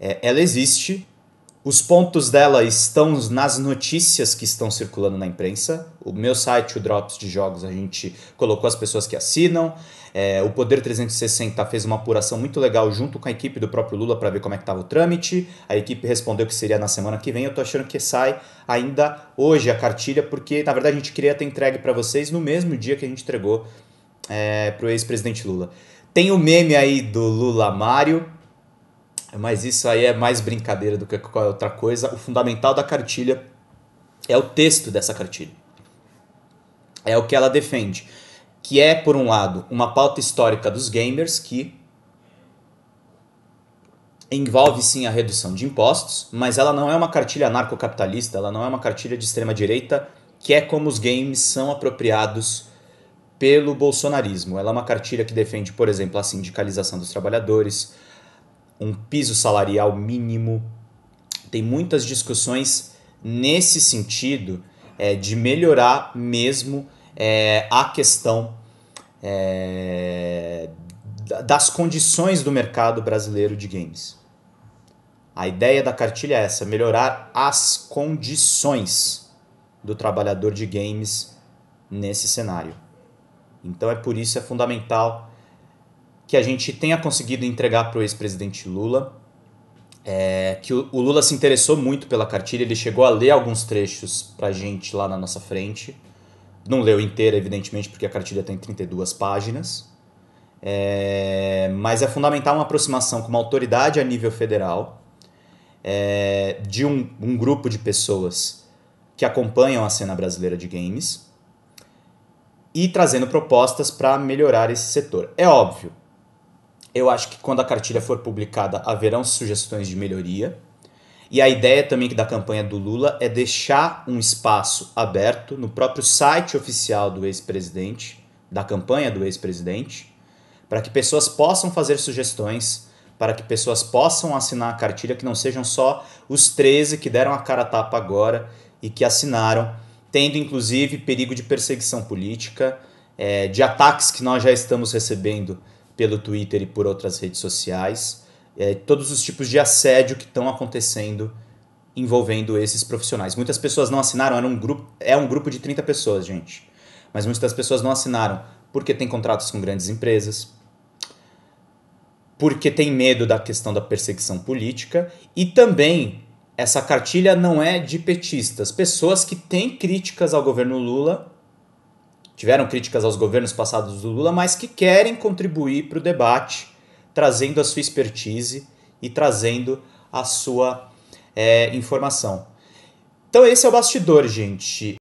é, ela existe, os pontos dela estão nas notícias que estão circulando na imprensa. O meu site, o Drops de Jogos, a gente colocou as pessoas que assinam. É, o Poder 360 fez uma apuração muito legal junto com a equipe do próprio Lula para ver como é que estava o trâmite. A equipe respondeu que seria na semana que vem. Eu estou achando que sai ainda hoje a cartilha, porque na verdade a gente queria ter entregue para vocês no mesmo dia que a gente entregou é, para o ex-presidente Lula. Tem o meme aí do Lula Mário, mas isso aí é mais brincadeira do que qualquer outra coisa. O fundamental da cartilha é o texto dessa cartilha. É o que ela defende, que é, por um lado, uma pauta histórica dos gamers que envolve sim a redução de impostos, mas ela não é uma cartilha anarcocapitalista, ela não é uma cartilha de extrema direita, que é como os games são apropriados pelo bolsonarismo. Ela é uma cartilha que defende, por exemplo, a sindicalização dos trabalhadores, um piso salarial mínimo. Tem muitas discussões nesse sentido é, de melhorar mesmo é, a questão é, das condições do mercado brasileiro de games. A ideia da cartilha é essa: melhorar as condições do trabalhador de games nesse cenário. Então é por isso é fundamental que a gente tenha conseguido entregar para o ex-presidente Lula. É, que o, o, Lula se interessou muito pela cartilha, ele chegou a ler alguns trechos para a gente lá na nossa frente. Não leu inteira, evidentemente, porque a cartilha tem 32 páginas. É, mas é fundamental uma aproximação com uma autoridade a nível federal, é, de um, um grupo de pessoas que acompanham a cena brasileira de games e trazendo propostas para melhorar esse setor. É óbvio, eu acho que quando a cartilha for publicada, haverão sugestões de melhoria. E a ideia também da campanha do Lula é deixar um espaço aberto no próprio site oficial do ex-presidente, da campanha do ex-presidente, para que pessoas possam fazer sugestões, para que pessoas possam assinar a cartilha, que não sejam só os 13 que deram a cara a tapa agora e que assinaram, tendo inclusive perigo de perseguição política, é, de ataques que nós já estamos recebendo pelo Twitter e por outras redes sociais, é, todos os tipos de assédio que estão acontecendo envolvendo esses profissionais. Muitas pessoas não assinaram, era um grupo, é um grupo de 30 pessoas, gente. Mas muitas pessoas não assinaram porque tem contratos com grandes empresas, porque tem medo da questão da perseguição política e também essa cartilha não é de petistas, pessoas que têm críticas ao governo Lula tiveram críticas aos governos passados do Lula, mas que querem contribuir para o debate, trazendo a sua expertise e trazendo a sua é, informação. Então, esse é o bastidor, gente.